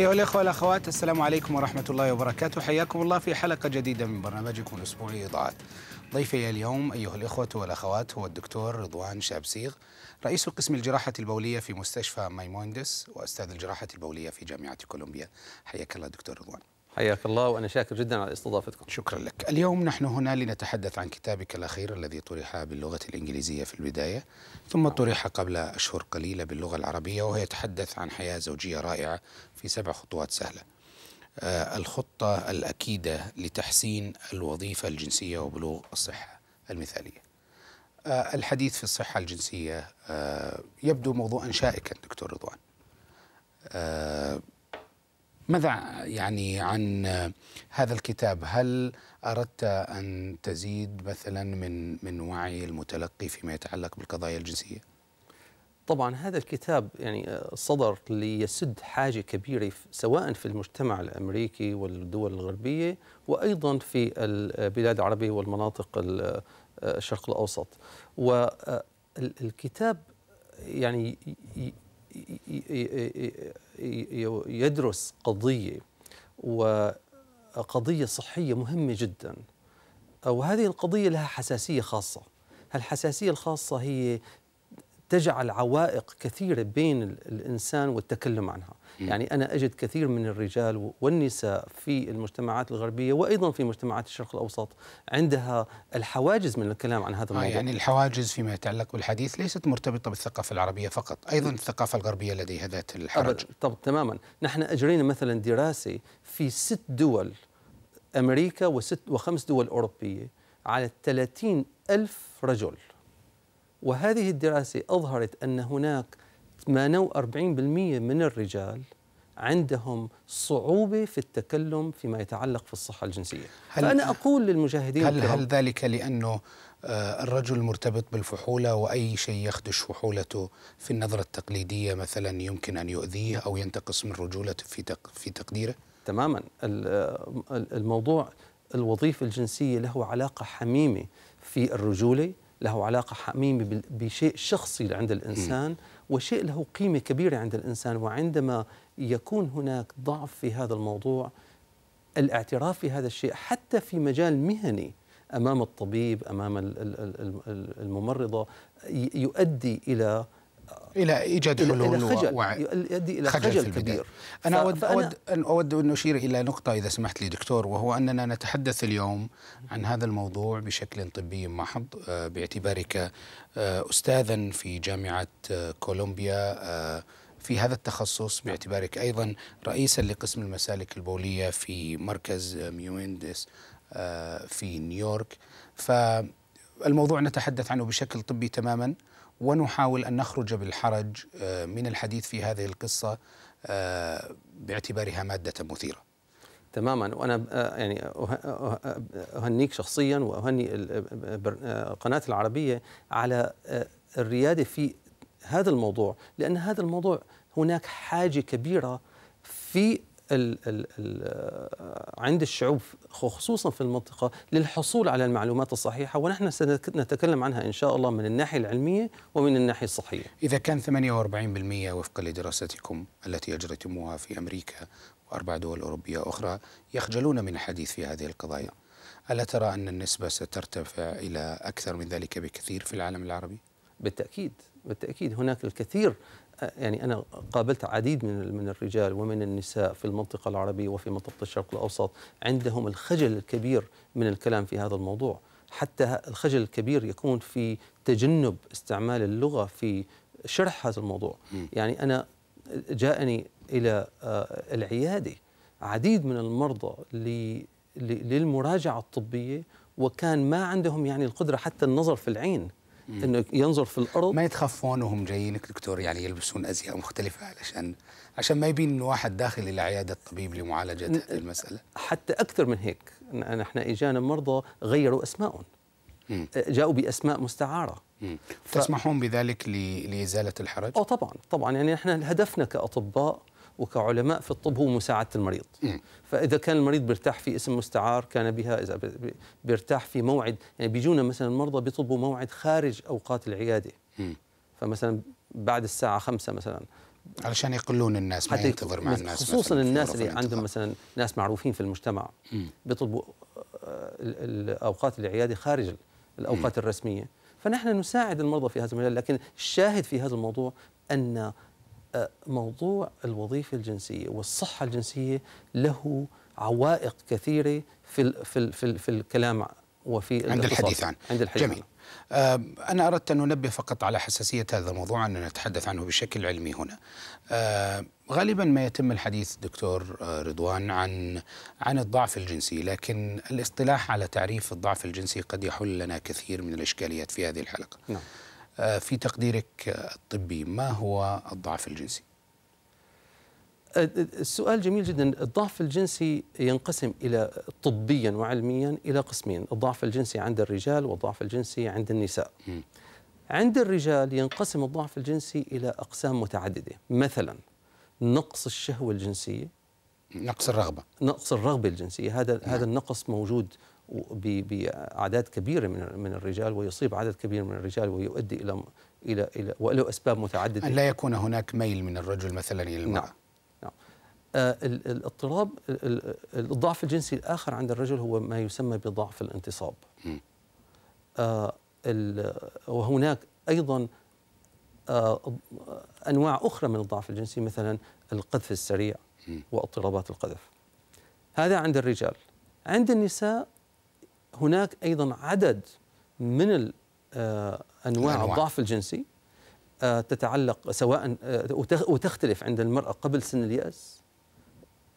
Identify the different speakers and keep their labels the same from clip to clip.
Speaker 1: أيها الأخوة والأخوات السلام عليكم ورحمة الله وبركاته حياكم الله في حلقة جديدة من برنامجكم الأسبوعي إضاءات ضيفي اليوم أيها الإخوة والأخوات هو الدكتور رضوان شابسيغ رئيس قسم الجراحة البولية في مستشفى مايموندس وأستاذ الجراحة البولية في جامعة كولومبيا حياك الله دكتور رضوان حياك الله وأنا شاكر جدا على استضافتكم شكرا لك اليوم نحن هنا لنتحدث عن كتابك الأخير الذي طرح باللغة الإنجليزية في البداية ثم طرح قبل أشهر قليلة باللغة العربية وهو يتحدث عن حياة زوجية رائعة في سبع خطوات سهلة آه الخطة الأكيدة لتحسين الوظيفة الجنسية وبلوغ الصحة المثالية آه الحديث في الصحة الجنسية آه يبدو موضوعا شائكا دكتور رضوان آه، ماذا يعني عن هذا الكتاب هل أردت أن تزيد مثلا من من وعي المتلقي فيما يتعلق بالقضايا الجنسية؟
Speaker 2: طبعا هذا الكتاب يعني آه، صدر ليسد حاجة كبيرة سواء في المجتمع الأمريكي والدول الغربية وأيضا في البلاد العربية والمناطق آه، الشرق الأوسط والكتاب آه، يعني يدرس قضية وقضية صحية مهمة جدا وهذه القضية لها حساسية خاصة الحساسية الخاصة هي تجعل عوائق كثيرة بين الإنسان والتكلم عنها يعني أنا أجد كثير من الرجال والنساء في المجتمعات الغربية وأيضا في مجتمعات الشرق الأوسط عندها الحواجز من الكلام
Speaker 1: عن هذا آه، الموضوع آه يعني الحواجز فيما يتعلق بالحديث ليست مرتبطة بالثقافة العربية فقط أيضا الثقافة الغربية لديها ذات الحرج
Speaker 2: طب تماما نحن أجرينا مثلا دراسة في ست دول أمريكا وست وخمس دول أوروبية على 30 ألف رجل وهذه الدراسة أظهرت أن هناك 48% من الرجال عندهم صعوبة في التكلم فيما يتعلق في الصحة الجنسية
Speaker 1: هل فأنا أقول للمجاهدين هل, هل ذلك لأنه آه، الرجل مرتبط بالفحولة وأي شيء يخدش فحولته في النظرة التقليدية مثلا يمكن أن يؤذيه أو ينتقص من رجولته في, في تقديره تماما
Speaker 2: آه، الموضوع الوظيفة الجنسية له علاقة حميمة في الرجولة له علاقة حميمة بشيء شخصي عند الإنسان وشيء له قيمة كبيرة عند الإنسان وعندما يكون هناك ضعف في هذا الموضوع الاعتراف في هذا الشيء حتى في مجال مهني امام الطبيب امام الممرضه يؤدي الى الى ايجاد حلول الى خجل و... يؤدي الى خجل, خجل كبير انا ف... اود اود
Speaker 1: ان اود ان اشير الى نقطه اذا سمحت لي دكتور وهو اننا نتحدث اليوم عن هذا الموضوع بشكل طبي محض آه، باعتبارك آه، استاذا في جامعه آه، كولومبيا في هذا التخصص باعتبارك ايضا رئيسا لقسم المسالك البوليه في مركز ميوينديس في نيويورك فالموضوع نتحدث عنه بشكل طبي تماما ونحاول أن نخرج بالحرج آه، من الحديث في هذه القصة آه، باعتبارها مادة مثيرة
Speaker 2: تماما وانا آه، يعني اهنيك شخصيا واهني قناه العربيه على الرياده في هذا الموضوع لان هذا الموضوع هناك حاجه كبيره في ال ال الـ آه، عند الشعوب خصوصا في المنطقة للحصول على المعلومات الصحيحة ونحن سنتكلم عنها إن شاء الله من الناحية العلمية ومن الناحية
Speaker 1: الصحية إذا كان 48% وفقا لدراستكم التي أجرتموها في أمريكا وأربع دول أوروبية أخرى يخجلون من الحديث في هذه القضايا ألا ترى أن النسبة سترتفع إلى أكثر من ذلك بكثير في العالم العربي؟ بالتأكيد بالتأكيد هناك الكثير يعني
Speaker 2: انا قابلت عديد من من الرجال ومن النساء في المنطقه العربيه وفي منطقه الشرق الاوسط عندهم الخجل الكبير من الكلام في هذا الموضوع حتى الخجل الكبير يكون في تجنب استعمال اللغه في شرح هذا الموضوع م. يعني انا جاءني الى آه، العياده عديد من المرضى للمراجعه الطبيه وكان ما عندهم يعني القدره حتى
Speaker 1: النظر في العين انه ينظر في الارض ما يتخفون وهم جايين دكتور يعني يلبسون ازياء مختلفه علشان عشان ما يبين انه واحد داخل الى عياده الطبيب لمعالجه هذه المساله
Speaker 2: حتى اكثر من هيك نحن اجانا مرضى غيروا اسمائهم جاءوا باسماء مستعاره ف... تسمحون بذلك لازاله الحرج؟ اه طبعا طبعا يعني نحن هدفنا كاطباء وكعلماء في الطب هو مساعدة المريض فإذا كان المريض بيرتاح في اسم مستعار كان بها إذا بيرتاح في موعد يعني بيجونا مثلا المرضى بيطلبوا موعد خارج أوقات العيادة فمثلا بعد الساعة خمسة مثلا
Speaker 1: علشان يقلون الناس ما ينتظر مع الناس خصوصا الناس اللي
Speaker 2: عندهم مثلا ناس معروفين في المجتمع بيطلبوا آه، اوقات العياده خارج الاوقات الرسميه فنحن نساعد المرضى في هذا المجال لكن الشاهد في هذا الموضوع ان موضوع الوظيفة الجنسية والصحة الجنسية له عوائق
Speaker 1: كثيرة في في في, في الكلام وفي عند الحديث عنه عند الحديث جميل آه، أنا أردت أن أنبه فقط على حساسية هذا الموضوع أن نتحدث عنه بشكل علمي هنا آه، غالبا ما يتم الحديث دكتور آه، رضوان عن عن الضعف الجنسي لكن الاصطلاح على تعريف الضعف الجنسي قد يحل لنا كثير من الإشكاليات في هذه الحلقة نعم. آه، في تقديرك الطبي ما هو الضعف الجنسي؟ آه، السؤال جميل جدا الضعف الجنسي
Speaker 2: ينقسم إلى طبيا وعلميا إلى قسمين الضعف الجنسي عند الرجال والضعف الجنسي عند النساء عند الرجال ينقسم الضعف الجنسي إلى أقسام متعددة مثلا نقص الشهوة الجنسية نقص الرغبة نقص الرغبة الجنسية هذا نعم. هذا النقص موجود باعداد كبيره من من الرجال ويصيب عدد كبير من الرجال ويؤدي الى الى الى وله اسباب متعدده ان لا يكون
Speaker 1: هناك ميل من الرجل مثلا الى المراه نعم
Speaker 2: نعم آه، الاضطراب الضعف الجنسي الاخر عند الرجل هو ما يسمى بضعف الانتصاب آه، وهناك ايضا آه، انواع اخرى من الضعف الجنسي مثلا القذف السريع واضطرابات القذف هذا عند الرجال عند النساء هناك ايضا عدد من آه، انواع الضعف الجنسي آه، تتعلق سواء آه، وتختلف عند المراه قبل سن الياس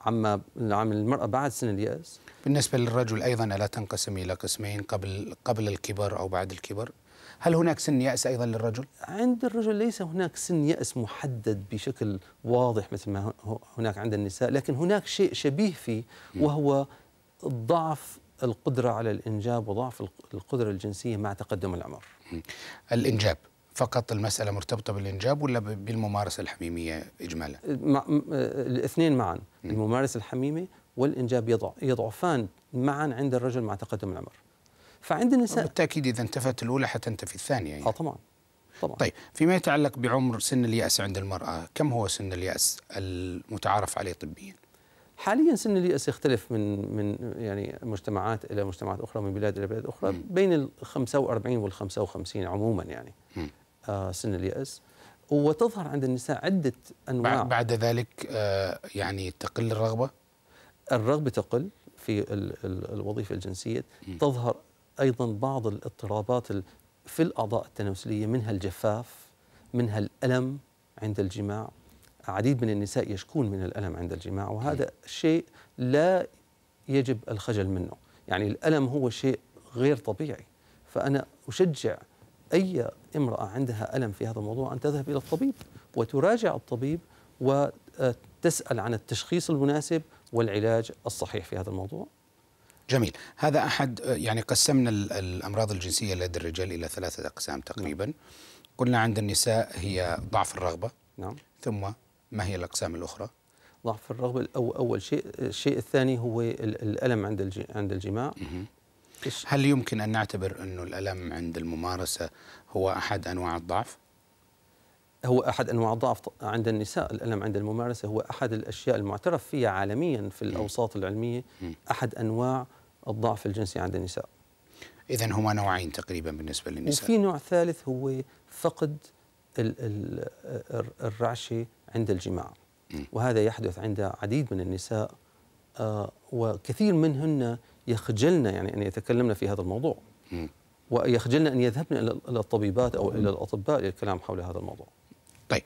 Speaker 2: عما عن المراه بعد سن
Speaker 1: الياس بالنسبه للرجل ايضا الا تنقسم الى قسمين قبل قبل الكبر او بعد الكبر هل هناك سن يأس أيضا للرجل؟ عند الرجل ليس هناك سن يأس محدد
Speaker 2: بشكل واضح مثل ما هناك عند النساء لكن هناك شيء شبيه فيه وهو
Speaker 1: ضعف القدرة على الإنجاب وضعف القدرة الجنسية مع تقدم العمر الإنجاب فقط المسألة مرتبطة بالإنجاب ولا بالممارسة الحميمية إجمالا؟
Speaker 2: أه، مع أه، الاثنين معا الممارسة الحميمة والإنجاب يضع
Speaker 1: يضعفان معا عند الرجل مع تقدم العمر فعند النساء بالتأكيد إذا انتفت الأولى حتنتفي الثانية يعني. آه طبعا طبعا طيب فيما يتعلق بعمر سن اليأس عند المرأة كم هو سن اليأس المتعارف عليه طبيا؟ حاليا سن الياس يختلف
Speaker 2: من من يعني مجتمعات الى مجتمعات اخرى من بلاد الى بلاد اخرى بين ال 45 وال 55 عموما يعني آه سن الياس وتظهر عند النساء عده انواع بعد ذلك آه يعني تقل الرغبه الرغبه تقل في ال ال الوظيفه الجنسيه تظهر ايضا بعض الاضطرابات في الاعضاء التناسليه منها الجفاف منها الالم عند الجماع عديد من النساء يشكون من الألم عند الجماع وهذا شيء لا يجب الخجل منه يعني الألم هو شيء غير طبيعي فأنا أشجع أي امرأة عندها ألم في هذا الموضوع أن تذهب إلى الطبيب وتراجع الطبيب وتسأل عن التشخيص المناسب والعلاج الصحيح في هذا
Speaker 1: الموضوع جميل هذا أحد يعني قسمنا الأمراض الجنسية لدى الرجال إلى ثلاثة أقسام تقريبا نعم. قلنا عند النساء هي ضعف الرغبة نعم. ثم ما هي الأقسام الأخرى؟ ضعف الرغبة أو أول شيء الشيء الثاني هو الألم عند عند الجماع هل يمكن أن نعتبر أنه الألم عند الممارسة هو أحد أنواع الضعف؟ هو أحد أنواع الضعف عند
Speaker 2: النساء الألم عند الممارسة هو أحد الأشياء المعترف فيها عالميا في الأوساط العلمية أحد أنواع الضعف الجنسي عند النساء
Speaker 1: إذا هما نوعين تقريبا بالنسبة
Speaker 2: للنساء وفي نوع ثالث هو فقد الرعشة عند الجماع وهذا يحدث عند عديد من النساء آه، وكثير منهن يخجلن يعني أن يتكلمن في هذا الموضوع ويخجلن أن
Speaker 1: يذهبن إلى الطبيبات أو إلى الأطباء للكلام حول هذا الموضوع طيب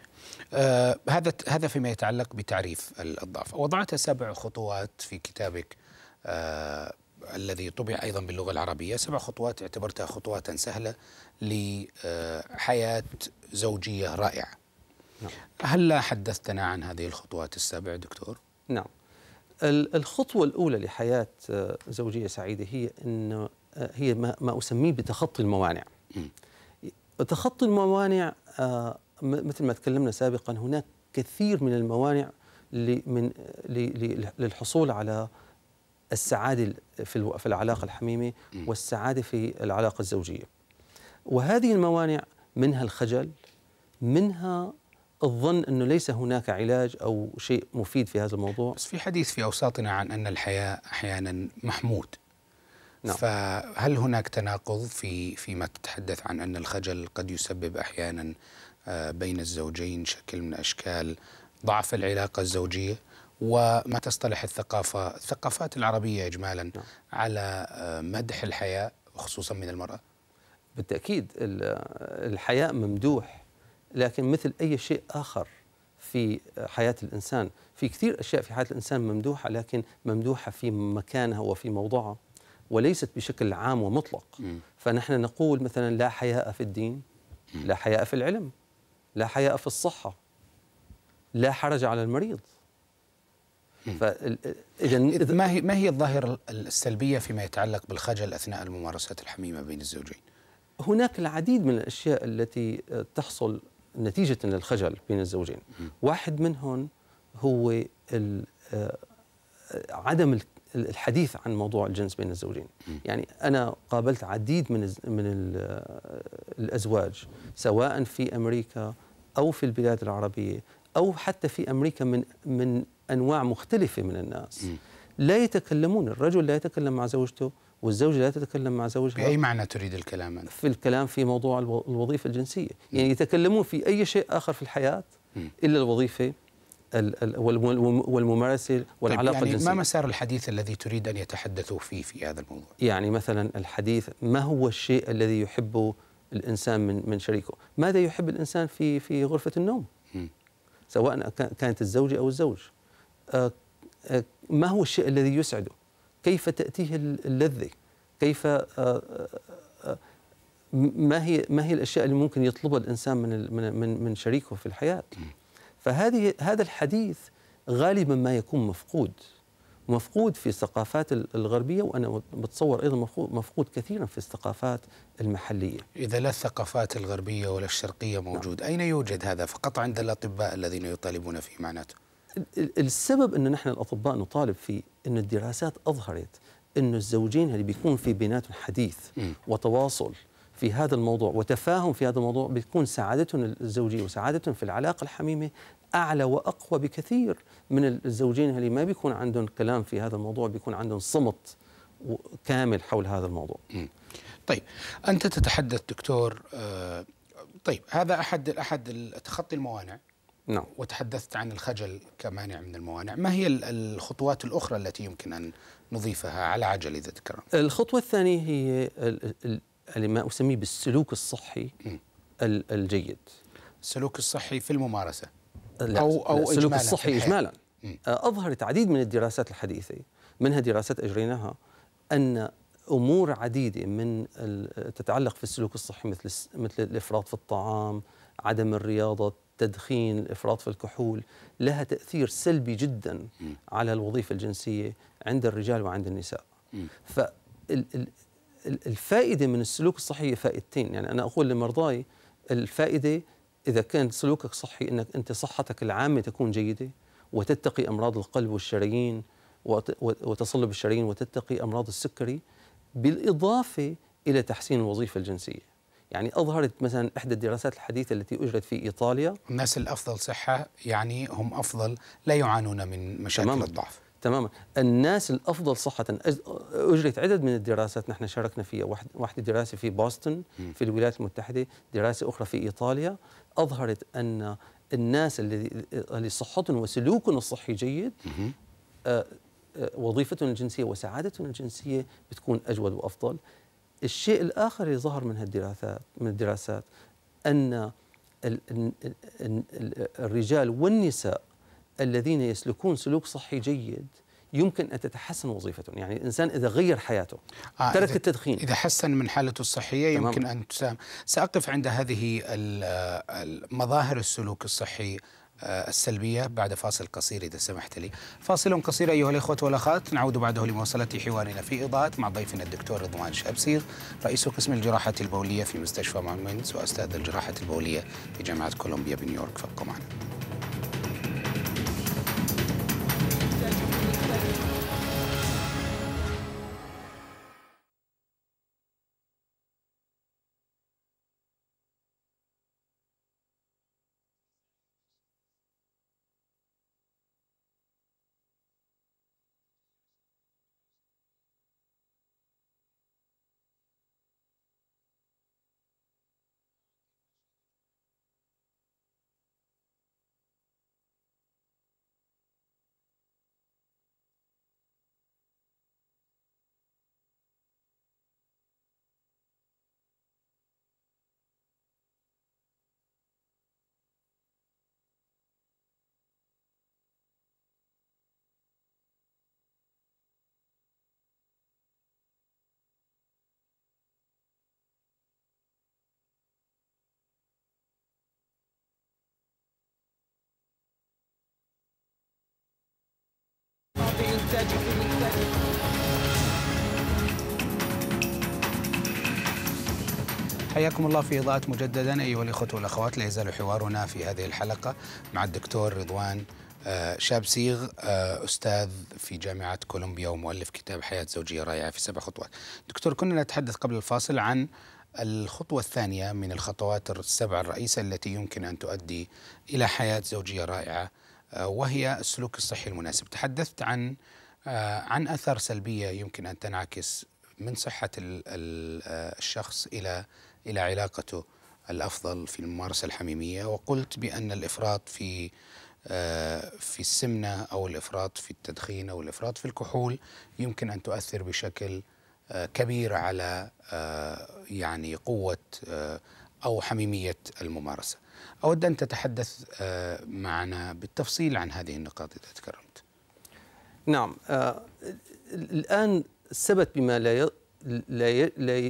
Speaker 1: آه هذا هذا فيما يتعلق بتعريف الضعف وضعت سبع خطوات في كتابك آه الذي طبع أيضا باللغة العربية سبع خطوات اعتبرتها خطوات سهلة لحياة زوجية رائعة نعم. هل لا حدثتنا عن هذه الخطوات السبع دكتور؟ نعم الخطوة الأولى لحياة
Speaker 2: آه، زوجية سعيدة هي أن آه، هي ما, ما أسميه بتخطي الموانع تخطي الموانع آه، مثل ما تكلمنا سابقا هناك كثير من الموانع من للحصول على السعادة في العلاقة الحميمة والسعادة في العلاقة الزوجية وهذه الموانع منها الخجل منها الظن أنه ليس
Speaker 1: هناك علاج أو شيء مفيد في هذا الموضوع بس في حديث في أوساطنا عن أن الحياة أحيانا محمود نعم. فهل هناك تناقض في فيما تتحدث عن أن الخجل قد يسبب أحيانا آه، بين الزوجين شكل من أشكال ضعف العلاقة الزوجية وما تصطلح الثقافة الثقافات العربية إجمالا نعم. على آه، مدح الحياة خصوصا من المرأة بالتأكيد
Speaker 2: آه، الحياء ممدوح لكن مثل أي شيء آخر في حياة الإنسان في كثير أشياء في حياة الإنسان ممدوحة لكن ممدوحة في مكانها وفي موضعها وليست بشكل عام ومطلق م. فنحن نقول مثلا لا حياء في الدين م. لا حياء في العلم لا حياء في الصحة لا حرج على المريض فإذا
Speaker 1: ما هي ما هي الظاهرة السلبية فيما يتعلق بالخجل أثناء الممارسات الحميمة بين الزوجين؟ هناك
Speaker 2: العديد من الأشياء التي تحصل نتيجة للخجل بين الزوجين واحد منهم هو آه، عدم الحديث عن موضوع الجنس بين الزوجين يعني أنا قابلت عديد من من آه، الأزواج سواء في أمريكا أو في البلاد العربية أو حتى في أمريكا من من أنواع مختلفة من الناس لا يتكلمون الرجل لا يتكلم مع زوجته والزوجة لا تتكلم مع زوجها بأي معنى تريد الكلام أنت؟ في الكلام في موضوع الوظيفة الجنسية يعني يتكلمون في أي شيء آخر في الحياة إلا الوظيفة والممارسة طيب، والعلاقة طيب يعني الجنسية ما
Speaker 1: مسار الحديث الذي تريد أن يتحدثوا فيه في هذا الموضوع؟
Speaker 2: يعني مثلا الحديث ما هو الشيء الذي يحبه الإنسان من من شريكه؟ ماذا يحب الإنسان في في غرفة النوم؟ سواء كانت الزوجة أو الزوج ما هو الشيء الذي يسعده؟ كيف تأتيه اللذة كيف آه، آه، آه، ما هي ما هي الاشياء اللي ممكن يطلبها الانسان من من من شريكه في الحياه فهذه هذا الحديث غالبا ما يكون مفقود مفقود في الثقافات الغربيه وانا بتصور ايضا مفقود كثيرا في الثقافات المحليه.
Speaker 1: اذا لا الثقافات الغربيه ولا الشرقيه موجود، نعم. اين يوجد هذا؟ فقط عند الاطباء الذين يطالبون فيه معناته.
Speaker 2: السبب انه نحن الاطباء نطالب فيه ان الدراسات اظهرت أن الزوجين اللي بيكون في بيناتهم حديث وتواصل في هذا الموضوع وتفاهم في هذا الموضوع بتكون سعادتهم الزوجيه وسعادتهم في العلاقه الحميمه اعلى واقوى بكثير من الزوجين اللي ما بيكون عندهم كلام في هذا الموضوع بيكون عندهم صمت كامل حول هذا الموضوع. طيب
Speaker 1: انت تتحدث دكتور آه، طيب هذا احد احد تخطي الموانع نعم وتحدثت عن الخجل كمانع من الموانع ما هي الخطوات الأخرى التي يمكن أن نضيفها على عجل إذا تكرم
Speaker 2: الخطوة الثانية هي ما أسميه بالسلوك الصحي الجيد
Speaker 1: السلوك الصحي في الممارسة
Speaker 2: لا أو, أو السلوك إجمالا الصحي إجمالا أظهرت عديد من الدراسات الحديثة منها دراسات أجريناها أن امور عديده من تتعلق في السلوك الصحي مثل مثل الافراط في الطعام، عدم الرياضه، التدخين الإفراط في الكحول لها تأثير سلبي جدا على الوظيفة الجنسية عند الرجال وعند النساء فالفائدة من السلوك الصحي فائدتين يعني أنا أقول لمرضاي الفائدة إذا كان سلوكك صحي أنك أنت صحتك العامة تكون جيدة وتتقي أمراض القلب والشرايين وتصلب الشرايين وتتقي أمراض السكري بالإضافة إلى تحسين الوظيفة الجنسية يعني أظهرت مثلا إحدى الدراسات الحديثة التي أجرت في إيطاليا
Speaker 1: الناس الأفضل صحة يعني هم أفضل لا يعانون من مشاكل تماما.
Speaker 2: الضعف تماما الناس الافضل صحه اجرت عدد من الدراسات نحن شاركنا فيها واحده دراسه في بوسطن في الولايات المتحده دراسه اخرى في ايطاليا اظهرت ان الناس اللي صحتهم وسلوكهم الصحي جيد آه، آه، وظيفتهم الجنسيه وسعادتهم الجنسيه بتكون اجود وافضل الشيء الآخر اللي ظهر من هالدراسات من الدراسات أن الرجال والنساء الذين يسلكون سلوك صحي جيد يمكن ان تتحسن وظيفتهم، يعني
Speaker 1: الانسان اذا غير حياته آه ترك إذا التدخين اذا حسن من حالته الصحيه تمام. يمكن ان تساهم، ساقف عند هذه مظاهر السلوك الصحي آه، السلبية بعد فاصل قصير إذا سمحت لي فاصل قصير أيها الإخوة والأخوات نعود بعده لمواصلة حوارنا في إضاءة مع ضيفنا الدكتور رضوان شابسير رئيس قسم الجراحة البولية في مستشفى مانوينز وأستاذ الجراحة البولية في جامعة كولومبيا بنيويورك فابقوا معنا حياكم الله في إضاءة مجددا أيها الإخوة والأخوات لا يزال حوارنا في هذه الحلقة مع الدكتور رضوان آه، شاب آه، أستاذ في جامعة كولومبيا ومؤلف كتاب حياة زوجية رائعة في سبع خطوات دكتور كنا نتحدث قبل الفاصل عن الخطوة الثانية من الخطوات السبع الرئيسة التي يمكن أن تؤدي إلى حياة زوجية رائعة آه، وهي السلوك الصحي المناسب تحدثت عن عن أثر سلبية يمكن أن تنعكس من صحة الشخص إلى إلى علاقته الأفضل في الممارسة الحميمية وقلت بأن الإفراط في آه، في السمنة أو الإفراط في التدخين أو الإفراط في الكحول يمكن أن تؤثر بشكل آه، كبير على آه، يعني قوة أو حميمية الممارسة أود أن تتحدث معنا بالتفصيل عن هذه النقاط إذا تكرمت نعم الآن
Speaker 2: ثبت بما لا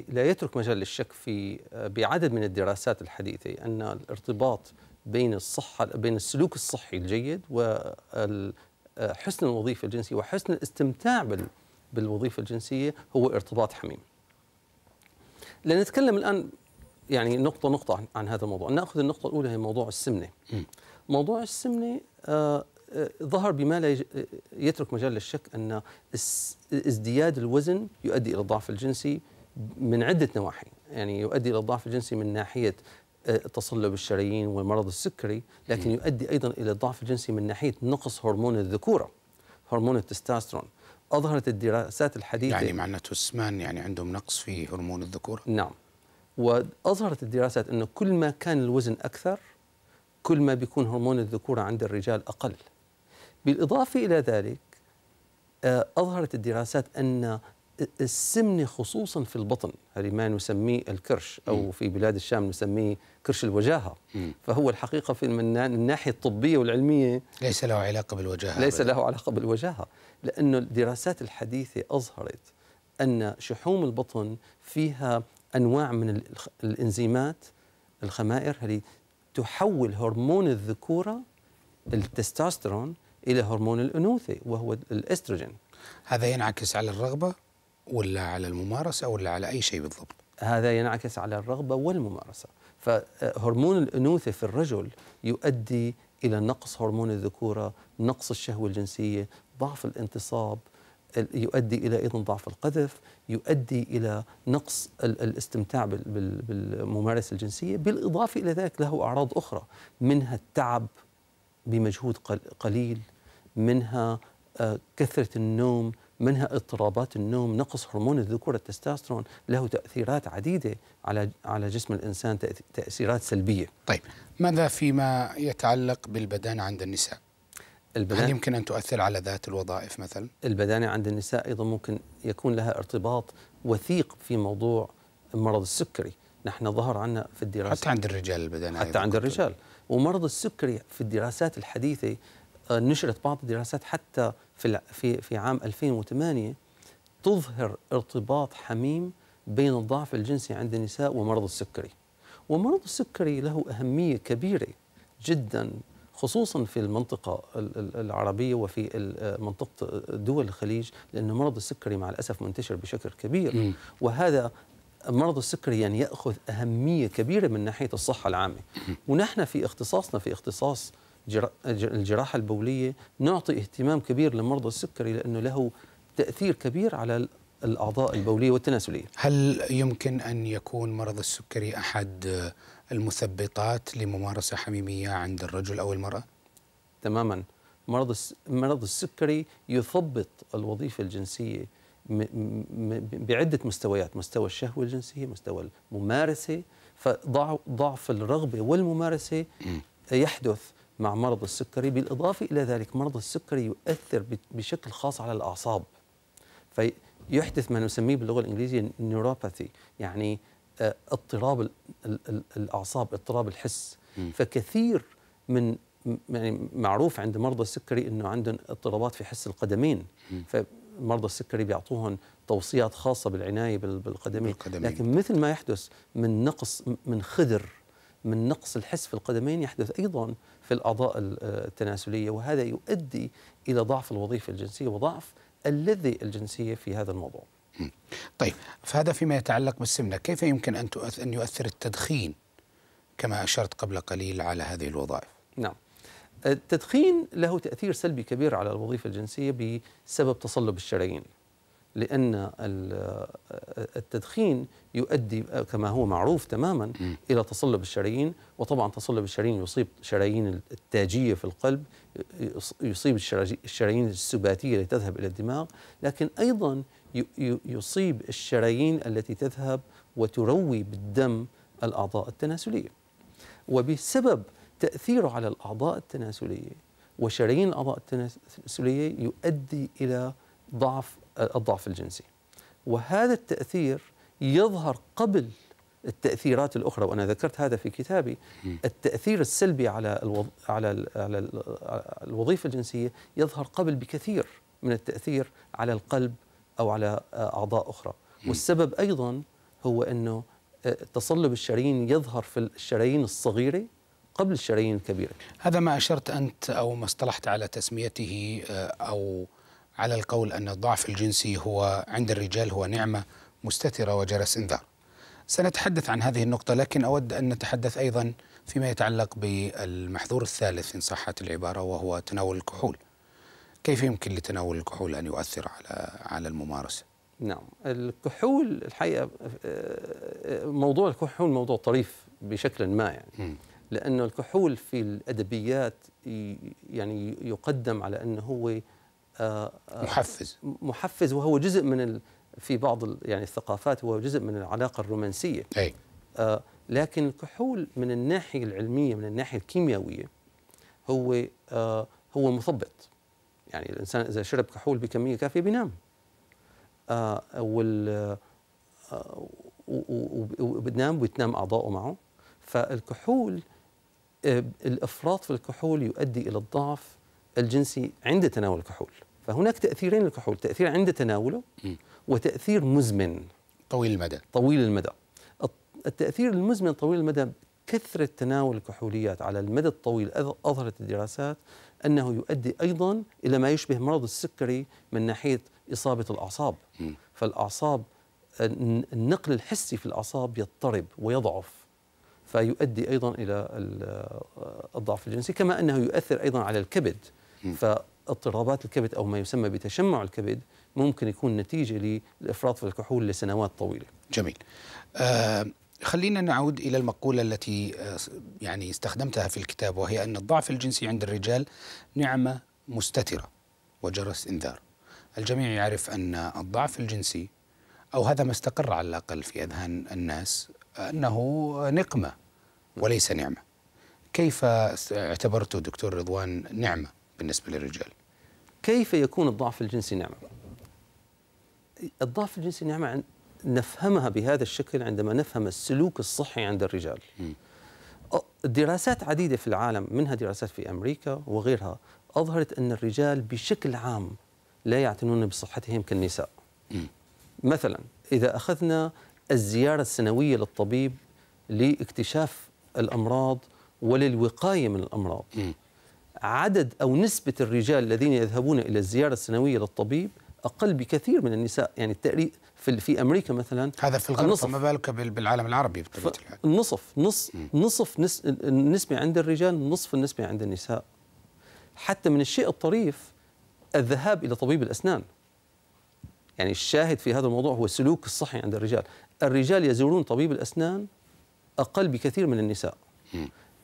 Speaker 2: لا يترك مجال للشك في آه، بعدد من الدراسات الحديثة أن الارتباط بين الصحة بين السلوك الصحي الجيد وحسن آه، الوظيفة الجنسية وحسن الاستمتاع بالوظيفة الجنسية هو ارتباط حميم لنتكلم الآن يعني نقطة نقطة عن هذا الموضوع نأخذ النقطة الأولى هي موضوع السمنة موضوع السمنة آه، ظهر بما لا يترك مجال للشك أن ازدياد الوزن يؤدي إلى الضعف الجنسي من عدة نواحي يعني يؤدي إلى الضعف الجنسي من ناحية آه، تصلب الشرايين ومرض السكري لكن يؤدي أيضا إلى الضعف الجنسي من ناحية نقص هرمون الذكورة هرمون التستاسترون أظهرت الدراسات الحديثة يعني معناته
Speaker 1: السمان يعني عندهم نقص في هرمون الذكورة
Speaker 2: نعم وأظهرت الدراسات أنه كل ما كان الوزن أكثر كل ما بيكون هرمون الذكورة عند الرجال أقل بالإضافة إلى ذلك آه، أظهرت الدراسات أن السمنة خصوصا في البطن هذه ما نسميه الكرش أو في بلاد الشام نسميه كرش الوجاهة فهو الحقيقة في من الناحية الطبية والعلمية ليس له علاقة بالوجاهة ليس له علاقة بالوجاهة لأنه الدراسات الحديثة أظهرت أن شحوم البطن فيها أنواع من الإنزيمات الخمائر هذه تحول هرمون الذكورة التستوستيرون الى هرمون الانوثه وهو الاستروجين
Speaker 1: هذا ينعكس على الرغبه ولا على الممارسه ولا على اي شيء بالضبط
Speaker 2: هذا ينعكس على الرغبه والممارسه فهرمون الانوثه في الرجل يؤدي الى نقص هرمون الذكوره نقص الشهوه الجنسيه ضعف الانتصاب يؤدي الى ايضا ضعف القذف يؤدي الى نقص الاستمتاع بالممارسه الجنسيه بالاضافه الى ذلك له اعراض اخرى منها التعب بمجهود قليل منها آه، كثرة النوم منها اضطرابات النوم نقص هرمون الذكورة التستوستيرون له تأثيرات عديدة على على جسم الإنسان تأثيرات سلبية طيب
Speaker 1: ماذا فيما يتعلق بالبدانة عند النساء؟ البدانة هل يمكن أن تؤثر على ذات الوظائف مثلا؟
Speaker 2: البدانة عند النساء أيضا ممكن يكون لها ارتباط وثيق في موضوع مرض السكري نحن ظهر عنا في الدراسات حتى عند الرجال البدانة حتى عند الرجال ومرض السكري في الدراسات الحديثة آه، نشرت بعض الدراسات حتى في في في عام 2008 تظهر ارتباط حميم بين الضعف الجنسي عند النساء ومرض السكري ومرض السكري له أهمية كبيرة جدا خصوصا في المنطقة العربية وفي آه، منطقة دول الخليج لانه مرض السكري مع الأسف منتشر بشكل كبير وهذا مرض السكري يعني يأخذ أهمية كبيرة من ناحية الصحة العامة ونحن في اختصاصنا في اختصاص الجراحة البولية نعطي اهتمام كبير لمرضى السكري لأنه له تأثير كبير على
Speaker 1: الأعضاء البولية والتناسلية هل يمكن أن يكون مرض السكري أحد المثبطات لممارسة حميمية عند الرجل أو المرأة؟
Speaker 2: تماما مرض مرض السكري يثبط الوظيفة الجنسية بعدة مستويات مستوى الشهوة الجنسية مستوى الممارسة فضعف الرغبة والممارسة يحدث مع مرض السكري بالإضافة إلى ذلك مرض السكري يؤثر بشكل خاص على الأعصاب فيحدث ما نسميه باللغة الإنجليزية نيوروباثي يعني آه، اضطراب الأعصاب اضطراب الحس فكثير من يعني معروف عند مرضى السكري انه عندهم اضطرابات في حس القدمين فمرضى السكري بيعطوهم توصيات خاصه بالعنايه بالقدمين. بالقدمين لكن مثل ما يحدث من نقص من خدر من نقص الحس في القدمين يحدث ايضا في الأعضاء آه، التناسلية وهذا يؤدي إلى ضعف الوظيفة الجنسية وضعف اللذة الجنسية في هذا
Speaker 1: الموضوع طيب فهذا فيما يتعلق بالسمنة كيف يمكن أن, أن يؤثر التدخين كما أشرت قبل قليل على هذه الوظائف نعم التدخين
Speaker 2: له تأثير سلبي كبير على الوظيفة الجنسية بسبب تصلب الشرايين لأن التدخين يؤدي كما هو معروف تماما م. إلى تصلب الشرايين وطبعا تصلب الشرايين يصيب شرايين التاجية في القلب يصيب الشرايين السباتية التي تذهب إلى الدماغ لكن أيضا يصيب الشرايين التي تذهب وتروي بالدم الأعضاء التناسلية وبسبب تأثيره على الأعضاء التناسلية وشرايين الأعضاء التناسلية يؤدي إلى ضعف الضعف الجنسي وهذا التأثير يظهر قبل التأثيرات الأخرى وأنا ذكرت هذا في كتابي التأثير السلبي على على على الوظيفة الجنسية يظهر قبل بكثير من التأثير على القلب أو على أعضاء أخرى والسبب أيضا هو أنه آه، تصلب الشرايين يظهر في الشرايين الصغيرة قبل الشرايين الكبيرة
Speaker 1: هذا ما أشرت أنت أو ما اصطلحت على تسميته آه، أو على القول أن الضعف الجنسي هو عند الرجال هو نعمة مستترة وجرس إنذار سنتحدث عن هذه النقطة لكن أود أن نتحدث أيضا فيما يتعلق بالمحظور الثالث إن صحت العبارة وهو تناول الكحول كيف يمكن لتناول الكحول أن يؤثر على على الممارسة؟ نعم
Speaker 2: الكحول الحقيقة موضوع الكحول موضوع طريف بشكل ما يعني م. لأنه الكحول في الأدبيات يعني يقدم على أنه هو آه، آه، محفز محفز وهو جزء من في بعض يعني الثقافات هو جزء من العلاقه الرومانسيه أي. آه، لكن الكحول من الناحيه العلميه من الناحيه الكيميائيه هو هو مثبط يعني الانسان اذا شرب كحول بكميه كافيه بينام وال وبتنام وبتنام اعضائه معه فالكحول الافراط في الكحول يؤدي الى الضعف الجنسي عند تناول الكحول فهناك تاثيرين للكحول تاثير عند تناوله وتاثير مزمن طويل المدى طويل المدى التاثير المزمن طويل المدى كثره تناول الكحوليات على المدى الطويل اظهرت الدراسات انه يؤدي ايضا الى ما يشبه مرض السكري من ناحيه اصابه الاعصاب فالاعصاب النقل الحسي في الاعصاب يضطرب ويضعف فيؤدي ايضا الى الضعف الجنسي كما انه يؤثر ايضا على الكبد ف اضطرابات الكبد أو ما يسمى بتشمع الكبد ممكن يكون نتيجة
Speaker 1: للإفراط في الكحول لسنوات طويلة جميل آه خلينا نعود إلى المقولة التي آه، يعني استخدمتها في الكتاب وهي أن الضعف الجنسي عند الرجال نعمة مستترة وجرس إنذار الجميع يعرف أن الضعف الجنسي أو هذا ما استقر على الأقل في أذهان الناس أنه نقمة وليس نعمة كيف اعتبرته دكتور رضوان نعمة بالنسبة للرجال كيف يكون الضعف الجنسي نعمة؟
Speaker 2: الضعف الجنسي نعمة نفهمها بهذا الشكل عندما نفهم السلوك الصحي عند الرجال دراسات عديدة في العالم منها دراسات في أمريكا وغيرها أظهرت أن الرجال بشكل عام لا يعتنون بصحتهم كالنساء مثلا إذا أخذنا الزيارة السنوية للطبيب لاكتشاف الأمراض وللوقاية من الأمراض عدد أو نسبة الرجال الذين يذهبون إلى الزيارة السنوية للطبيب أقل بكثير من النساء يعني التقري في, في أمريكا مثلا هذا في الغرب ما بالك بالعالم العربي يعني. نصف نص نصف النسبة عند الرجال نصف النسبة عند النساء حتى من الشيء الطريف الذهاب إلى طبيب الأسنان يعني الشاهد في هذا الموضوع هو السلوك الصحي عند الرجال الرجال يزورون طبيب الأسنان أقل بكثير من النساء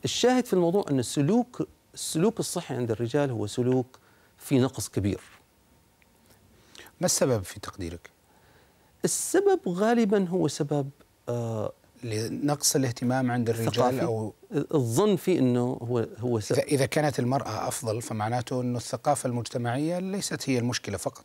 Speaker 2: الشاهد في الموضوع أن السلوك السلوك الصحي عند الرجال
Speaker 1: هو سلوك
Speaker 2: في نقص كبير
Speaker 1: ما السبب في تقديرك؟ السبب غالبا هو سبب آه لنقص الاهتمام عند الرجال او الظن في انه هو هو سبب. اذا كانت المراه افضل فمعناته انه الثقافه المجتمعيه ليست هي المشكله فقط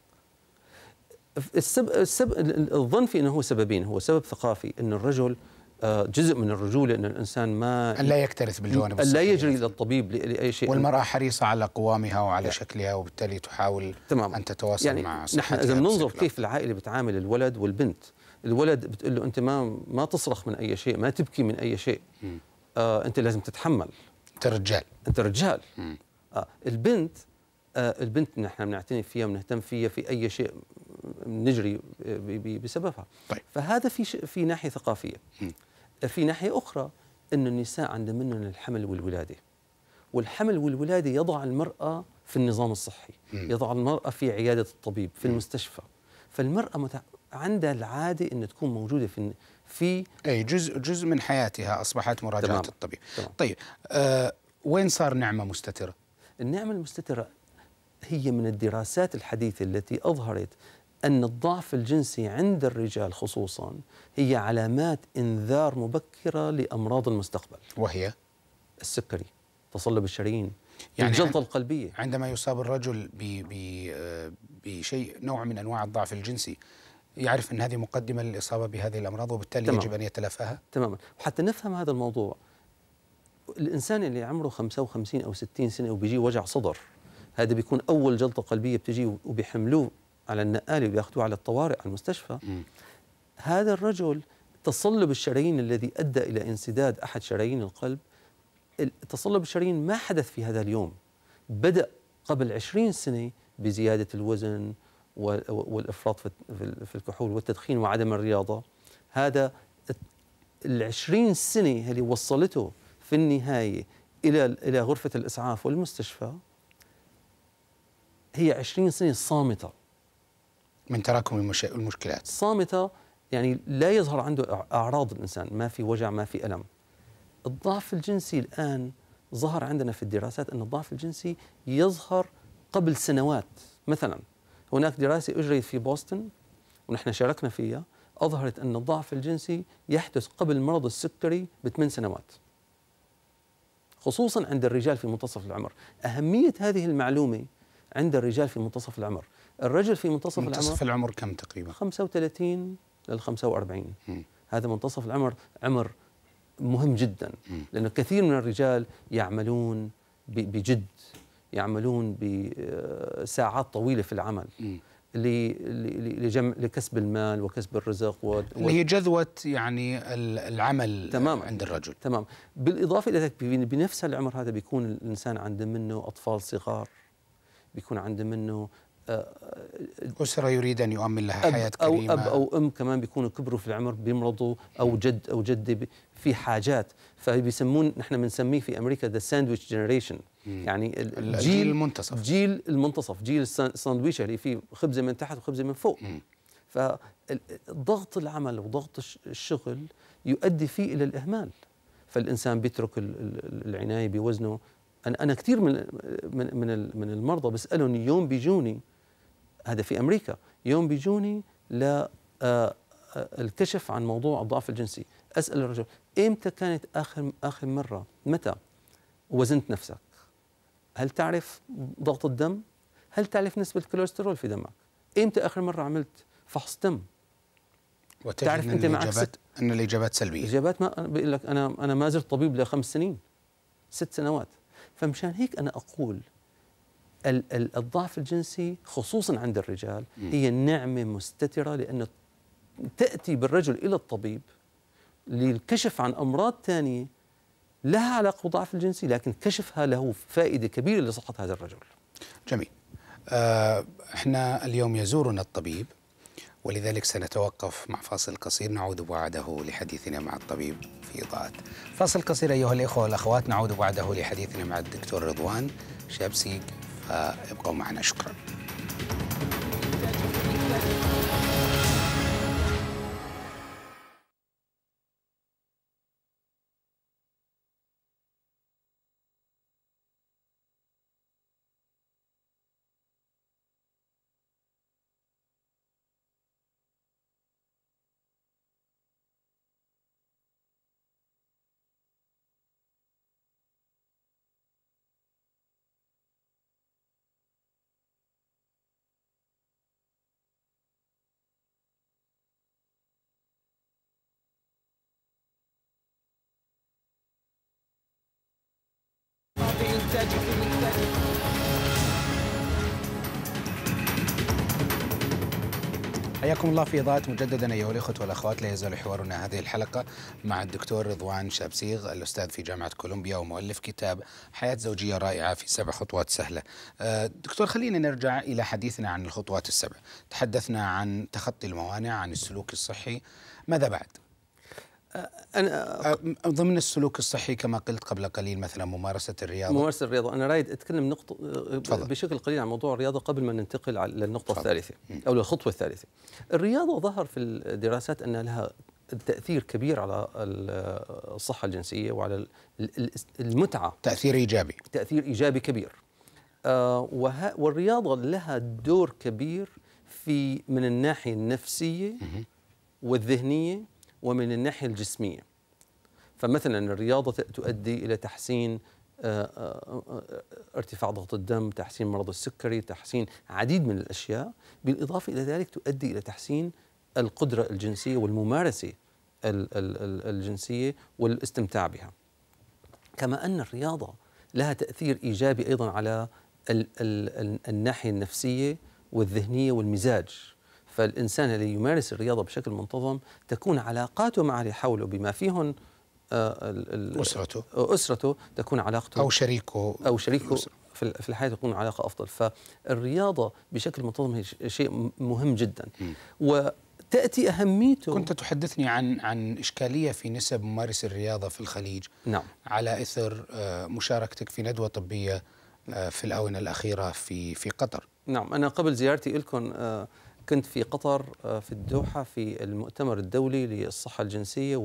Speaker 1: السبب
Speaker 2: السبب الظن في انه هو سببين هو سبب ثقافي ان الرجل آه، جزء من الرجوله ان الانسان ما لا يكترث بالجوانب لا يجري الى الطبيب لاي شيء والمراه حريصه على قوامها
Speaker 1: وعلى يعني شكلها وبالتالي تحاول تمام ان تتواصل يعني مع نحن
Speaker 2: اذا بننظر كيف العائله بتعامل الولد والبنت الولد بتقول له انت ما ما تصرخ من اي شيء ما تبكي من اي شيء آه انت لازم تتحمل انت رجال انت رجال آه البنت آه البنت نحن بنعتني فيها بنهتم فيها في اي شيء نجري آه، بسببها طيب. فهذا في في ناحيه ثقافيه في ناحية أخرى أن النساء عند منهم الحمل والولادة والحمل والولادة يضع المرأة في النظام الصحي يضع المرأة في عيادة الطبيب في المستشفى فالمرأة متع...
Speaker 1: عندها العادة أن تكون موجودة في في أي جزء جزء من حياتها أصبحت مراجعة تمام. الطبيب تمام. طيب آه وين صار نعمة مستترة؟ النعمة المستترة
Speaker 2: هي من الدراسات الحديثة التي أظهرت أن الضعف الجنسي عند الرجال خصوصا هي علامات إنذار مبكرة لأمراض المستقبل وهي السكري تصلب الشرايين يعني, يعني الجلطة
Speaker 1: القلبية عندما يصاب الرجل آه، بشيء نوع من أنواع الضعف الجنسي يعرف أن هذه مقدمة للإصابة بهذه الأمراض وبالتالي تمام. يجب أن يتلافاها تماما وحتى نفهم هذا
Speaker 2: الموضوع الإنسان اللي عمره 55 أو 60 سنة وبيجي وجع صدر هذا بيكون أول جلطة قلبية بتجي وبيحملوه على النقاله وبياخذوه على الطوارئ على المستشفى م. هذا الرجل تصلب الشرايين الذي ادى الى انسداد احد شرايين القلب تصلب الشرايين ما حدث في هذا اليوم بدا قبل 20 سنه بزياده الوزن والافراط في الكحول والتدخين وعدم الرياضه هذا العشرين سنه اللي وصلته في النهايه الى الى غرفه الاسعاف والمستشفى هي 20 سنه صامته
Speaker 1: من تراكم المشكلات
Speaker 2: صامتة يعني لا يظهر عنده أعراض الإنسان ما في وجع ما في ألم الضعف الجنسي الآن ظهر عندنا في الدراسات أن الضعف الجنسي يظهر قبل سنوات مثلا هناك دراسة أجريت في بوسطن ونحن شاركنا فيها أظهرت أن الضعف الجنسي يحدث قبل مرض السكري بثمان سنوات خصوصا عند الرجال في منتصف العمر أهمية هذه المعلومة عند الرجال في منتصف العمر الرجل في منتصف, منتصف العمر منتصف العمر كم تقريبا 35 لل 45 مم. هذا منتصف العمر عمر مهم جدا مم. لانه كثير من الرجال يعملون بجد يعملون بساعات آه، طويله في العمل م. لجمع لكسب المال وكسب الرزق و... هي
Speaker 1: جذوة يعني العمل تماما عند الرجل
Speaker 2: تمام بالإضافة إلى ذلك بنفس العمر هذا بيكون الإنسان عنده منه أطفال صغار بيكون عنده منه أسرة يريد أن يؤمن لها حياة كريمة أو أب أو أم كمان بيكونوا كبروا في العمر بيمرضوا أو جد أو جدة في حاجات فبيسمون نحن بنسميه في أمريكا ذا ساندويتش جنريشن يعني الجيل المنتصف جيل المنتصف جيل الساندويتش اللي فيه خبزة من تحت وخبزة من فوق فضغط العمل وضغط الشغل يؤدي فيه إلى الإهمال فالإنسان بيترك العناية بوزنه أنا كثير من من من المرضى بسألهم يوم بيجوني هذا في امريكا يوم بيجوني للكشف آه، آه، عن موضوع الضعف الجنسي اسال الرجل امتى كانت اخر اخر مره متى وزنت نفسك هل تعرف ضغط الدم هل تعرف نسبه الكوليسترول في دمك امتى اخر مره عملت فحص دم
Speaker 1: تعرف أن انت معك ست ان الاجابات سلبيه
Speaker 2: الاجابات ما بقول لك انا انا ما زرت طبيب لخمس سنين ست سنوات فمشان هيك انا اقول الضعف الجنسي خصوصا عند الرجال هي نعمة مستترة لأن تأتي بالرجل إلى الطبيب للكشف عن أمراض ثانية
Speaker 1: لها علاقة بالضعف الجنسي لكن كشفها له فائدة كبيرة لصحة هذا الرجل جميل آه، احنا اليوم يزورنا الطبيب ولذلك سنتوقف مع فاصل قصير نعود بعده لحديثنا مع الطبيب في اضاءات. فاصل قصير أيها الإخوة والأخوات نعود بعده لحديثنا مع الدكتور رضوان شابسيك فابقوا معنا شكرا محتاجك محتاجك حياكم الله في إضاءة مجددا أيها الأخوة والأخوات لا يزال حوارنا هذه الحلقة مع الدكتور رضوان شابسيغ الأستاذ في جامعة كولومبيا ومؤلف كتاب حياة زوجية رائعة في سبع خطوات سهلة آه، دكتور خلينا نرجع إلى حديثنا عن الخطوات السبع تحدثنا عن تخطي الموانع عن السلوك الصحي ماذا بعد؟ انا ضمن السلوك الصحي كما قلت قبل قليل مثلا ممارسه الرياضه
Speaker 2: ممارسه الرياضه انا رايد اتكلم نقطه تفضل. بشكل قليل عن موضوع الرياضه قبل ما ننتقل للنقطه فضل. الثالثه او للخطوه الثالثه الرياضه ظهر في الدراسات ان لها تاثير كبير على الصحه الجنسيه وعلى المتعه تاثير ايجابي تاثير ايجابي كبير والرياضه لها دور كبير في من الناحيه النفسيه والذهنيه ومن الناحية الجسمية فمثلا الرياضة تؤدي إلى تحسين آه، آه، آه، ارتفاع ضغط الدم تحسين مرض السكري تحسين عديد من الأشياء بالإضافة إلى ذلك تؤدي إلى تحسين القدرة الجنسية والممارسة الجنسية والاستمتاع بها كما أن الرياضة لها تأثير إيجابي أيضا على الناحية النفسية والذهنية والمزاج فالإنسان الذي يمارس الرياضة بشكل منتظم تكون علاقاته مع اللي حوله بما فيهم آه، أسرته آه، أسرته تكون علاقته أو شريكه أو شريكه في الحياة تكون علاقة
Speaker 1: أفضل فالرياضة بشكل منتظم هي شيء مهم جدا وتأتي أهميته كنت تحدثني عن عن إشكالية في نسب ممارس الرياضة في الخليج نعم على إثر آه، مشاركتك في ندوة طبية في الآونة الأخيرة في في قطر
Speaker 2: نعم أنا قبل زيارتي لكم كنت في قطر آه، في الدوحة في المؤتمر الدولي للصحة الجنسية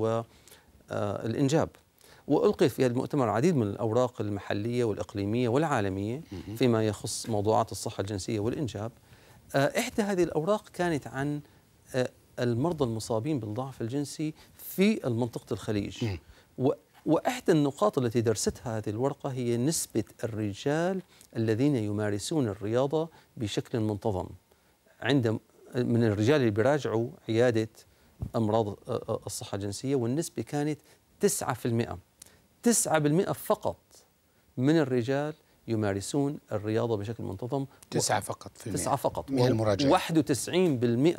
Speaker 2: والإنجاب آه، وألقي في هذا المؤتمر العديد من الأوراق المحلية والإقليمية والعالمية فيما يخص موضوعات الصحة الجنسية والإنجاب آه، إحدى هذه الأوراق كانت عن المرضى المصابين بالضعف الجنسي في منطقة الخليج وإحدى النقاط التي درستها هذه الورقة هي نسبة الرجال الذين يمارسون الرياضة بشكل منتظم عند من الرجال اللي بيراجعوا عياده امراض آه، آه، الصحه الجنسيه والنسبه كانت 9% 9% فقط من الرجال يمارسون الرياضة بشكل منتظم تسعة فقط في تسعة فقط من المراجعة 91%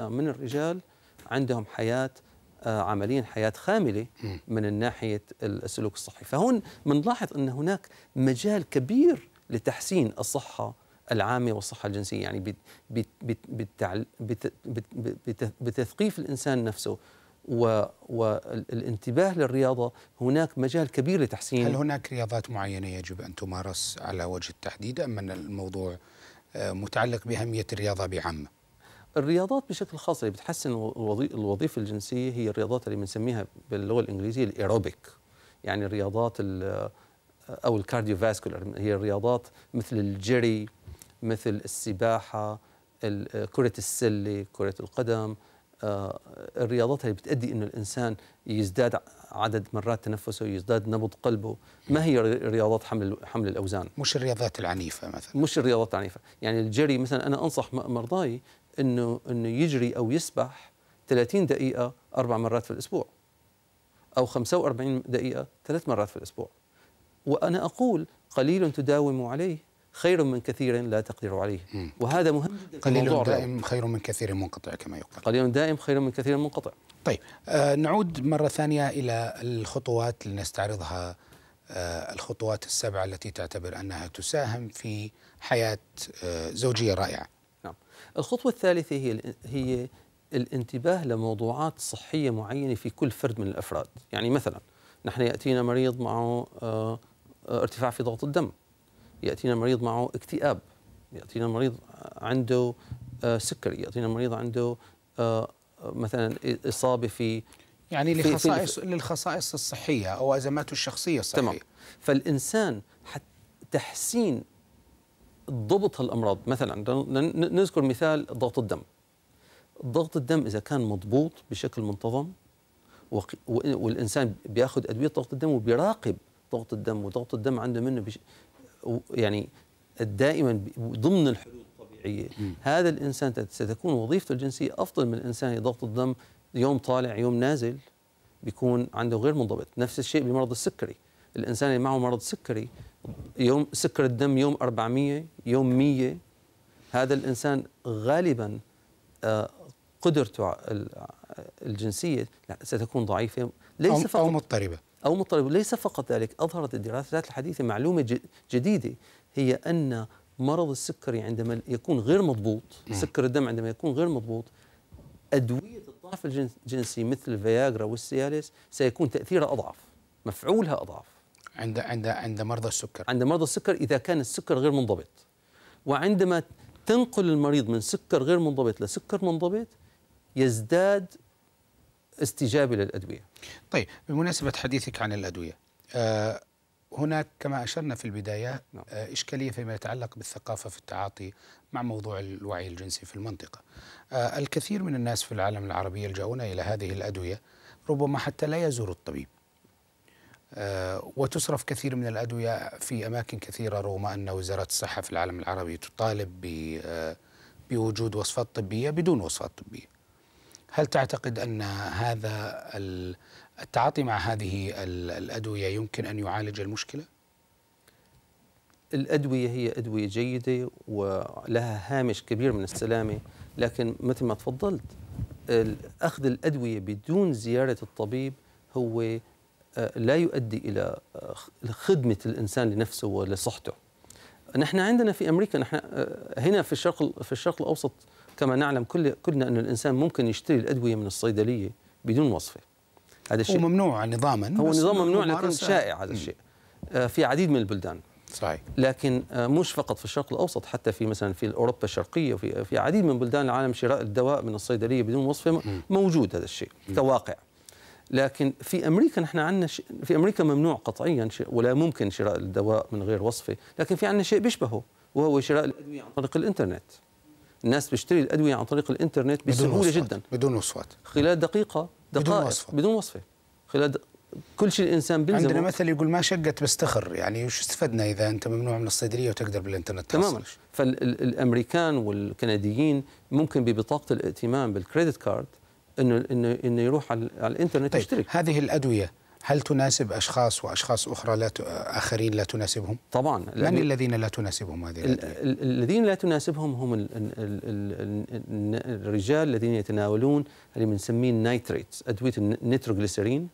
Speaker 2: من الرجال عندهم حياة آه، عمليا حياة خاملة من ناحية السلوك الصحي فهون بنلاحظ أن هناك مجال كبير لتحسين الصحة العامه والصحه الجنسيه يعني بتثقيف الانسان نفسه والانتباه للرياضة هناك مجال كبير
Speaker 1: لتحسين هل هناك رياضات معينة يجب أن تمارس على وجه التحديد أم أن الموضوع آه، متعلق بأهمية الرياضة بعامة الرياضات بشكل خاص اللي بتحسن
Speaker 2: الوظيفة الجنسية هي الرياضات اللي بنسميها باللغة الإنجليزية الإيروبيك يعني الرياضات أو الكارديوفاسكولار هي الرياضات مثل الجري مثل السباحة آه، كرة السلة كرة القدم آه، الرياضات اللي بتأدي أنه الإنسان يزداد عدد مرات تنفسه يزداد نبض قلبه ما هي رياضات حمل حمل الأوزان مش الرياضات العنيفة مثلا مش الرياضات العنيفة يعني الجري مثلا أنا أنصح مرضاي أنه, إنه يجري أو يسبح 30 دقيقة أربع مرات في الأسبوع أو 45 دقيقة ثلاث مرات في الأسبوع وأنا أقول قليل تداوم عليه خير من كثير لا تقدر عليه وهذا مهم قليل دائم
Speaker 1: خير من كثير منقطع كما يقال
Speaker 2: قليل دائم خير من
Speaker 1: كثير منقطع طيب آه نعود مرة ثانية إلى الخطوات لنستعرضها آه الخطوات السبعة التي تعتبر أنها تساهم في حياة آه زوجية رائعة نعم الخطوة الثالثة هي هي الانتباه
Speaker 2: لموضوعات صحية معينة في كل فرد من الأفراد يعني مثلا نحن يأتينا مريض معه آه، ارتفاع في ضغط الدم ياتينا مريض معه اكتئاب ياتينا مريض عنده آه، سكري ياتينا مريض عنده آه، مثلا اصابه في يعني لخصائص
Speaker 1: في للخصائص الصحيه او ازماته الشخصيه
Speaker 2: الصحيه تمام فالانسان حتى تحسين ضبط هالامراض مثلا نذكر مثال ضغط الدم ضغط الدم اذا كان مضبوط بشكل منتظم والانسان بياخذ ادويه ضغط الدم وبيراقب ضغط الدم وضغط الدم عنده منه يعني دائما ضمن الحدود الطبيعيه هذا الانسان ستكون وظيفته الجنسيه افضل من الانسان ضغط الدم يوم طالع يوم نازل بيكون عنده غير منضبط نفس الشيء بمرض السكري الانسان اللي معه مرض سكري يوم سكر الدم يوم 400 يوم 100 هذا الانسان غالبا آه، قدرته آه، الجنسيه ستكون ضعيفه ليس فقط او مضطربه أو مضطرب ليس فقط ذلك أظهرت الدراسات الحديثة معلومة جديدة هي أن مرض السكري عندما يكون غير مضبوط سكر الدم عندما يكون غير مضبوط أدوية الطرف الجنسي مثل الفياجرا والسياليس سيكون تأثيرها أضعف مفعولها أضعف عند عند عند مرضى السكر عند مرضى السكر إذا كان السكر غير منضبط وعندما تنقل المريض من سكر غير منضبط لسكر منضبط يزداد
Speaker 1: استجابه للادويه. طيب بمناسبه حديثك عن الادويه آه هناك كما اشرنا في البدايه نعم. آه اشكاليه فيما يتعلق بالثقافه في التعاطي مع موضوع الوعي الجنسي في المنطقه. آه الكثير من الناس في العالم العربي يلجؤون الى هذه الادويه ربما حتى لا يزور الطبيب. آه، وتصرف كثير من الادويه في اماكن كثيره رغم ان وزاره الصحه في العالم العربي تطالب آه، بوجود وصفات طبيه بدون وصفات طبيه. هل تعتقد أن هذا التعاطي مع هذه الأدوية يمكن أن يعالج المشكلة؟ الأدوية هي أدوية جيدة
Speaker 2: ولها هامش كبير من السلامة لكن مثل ما تفضلت أخذ الأدوية بدون زيارة الطبيب هو آه، لا يؤدي إلى آه، خدمة الإنسان لنفسه ولصحته نحن عندنا في أمريكا نحن آه، هنا في الشرق في الشرق الأوسط كما نعلم كل كلنا أن الإنسان ممكن يشتري الأدوية من الصيدلية بدون وصفة هذا الشيء
Speaker 1: وممنوع نظاما هو نظام ممنوع لكن شائع
Speaker 2: هذا الشيء آه، في عديد من البلدان صحيح لكن آه، مش فقط في الشرق الاوسط حتى في مثلا في اوروبا الشرقيه وفي آه، في عديد من بلدان العالم شراء الدواء من الصيدليه بدون وصفه موجود هذا الشيء كواقع لكن في امريكا نحن عندنا ش... في امريكا ممنوع قطعيا ش... ولا ممكن شراء الدواء من غير وصفه لكن في عندنا شيء بيشبهه وهو شراء الادويه عن طريق الانترنت الناس بتشتري الادويه عن طريق الانترنت بسهوله بدون جدا بدون وصفات خلال دقيقه دقائق بدون وصفه بدون وصفه خلال د...
Speaker 1: كل شيء الانسان بيلزمه عندنا مثل يقول ما شقت بستخر يعني وش استفدنا اذا انت ممنوع من الصيدليه وتقدر بالانترنت تماما
Speaker 2: فالامريكان والكنديين ممكن ببطاقه الائتمان بالكريدت كارد انه انه انه يروح على الانترنت طيب يشتري
Speaker 1: هذه الادويه هل تناسب اشخاص واشخاص اخرى لا ت... اخرين لا تناسبهم؟ طبعا من الذين لا تناسبهم هذه ال... الذين
Speaker 2: لا تناسبهم هم ال... ال... الرجال الذين يتناولون اللي بنسميه النايتريتس ادويه النيتروغليسرين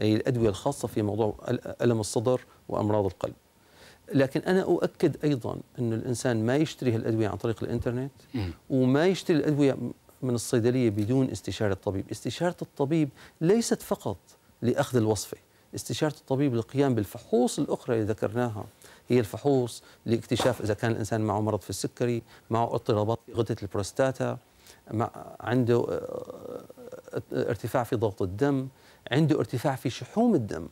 Speaker 2: اي الادويه الخاصه في موضوع الم الصدر وامراض القلب. لكن انا اؤكد ايضا انه الانسان ما يشتري هالادويه عن طريق الانترنت وما يشتري الادويه من الصيدليه بدون استشاره الطبيب، استشاره الطبيب ليست فقط لأخذ الوصفة استشارة الطبيب للقيام بالفحوص الأخرى اللي ذكرناها هي الفحوص لاكتشاف إذا كان الإنسان معه مرض في السكري معه اضطرابات في غدة البروستاتا مع عنده آه، آه، ارتفاع في ضغط الدم عنده ارتفاع في شحوم الدم